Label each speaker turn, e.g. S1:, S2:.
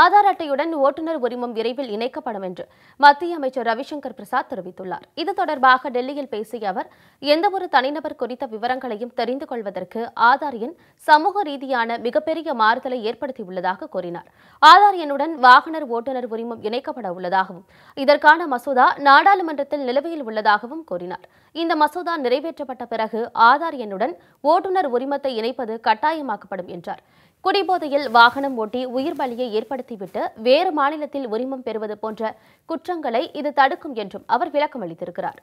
S1: ஆதார் அட்டையுடன் ஓட்டுநர் உரிமம் விரைவில் இணைக்கப்படும் என்று மத்திய அமைச்சர் ரவிசங்கர் பிரசாத் தெரிவித்துள்ளார் இது தொடர்பாக டெல்லியில் பேசிய அவர் எந்தவொரு தனிநபர் குறித்த விவரங்களையும் தெரிந்து கொள்வதற்கு ஆதார் எண் சமூக ரீதியான மிகப்பெரிய மாறுதலை ஏற்படுத்தியுள்ளதாக கூறினார் ஆதார் எண்ணுடன் வாகனர் ஓட்டுநர் உரிமம் இணைக்கப்பட உள்ளதாகவும் இதற்கான மசோதா நாடாளுமன்றத்தில் நிலுவையில் உள்ளதாகவும் கூறினார் இந்த மசோதா நிறைவேற்றப்பட்ட பிறகு ஆதார் எண்ணுடன் ஓட்டுநர் உரிமத்தை இணைப்பது கட்டாயமாக்கப்படும் என்றார் குடிபோதையில் வாகனம் ஓட்டி உயிர் பலியை ஏற்படுத்திவிட்டு வேறு மாநிலத்தில் உரிமம் பெறுவது போன்ற குற்றங்களை இது தடுக்கும் என்றும் அவர் விளக்கம் அளித்திருக்கிறார்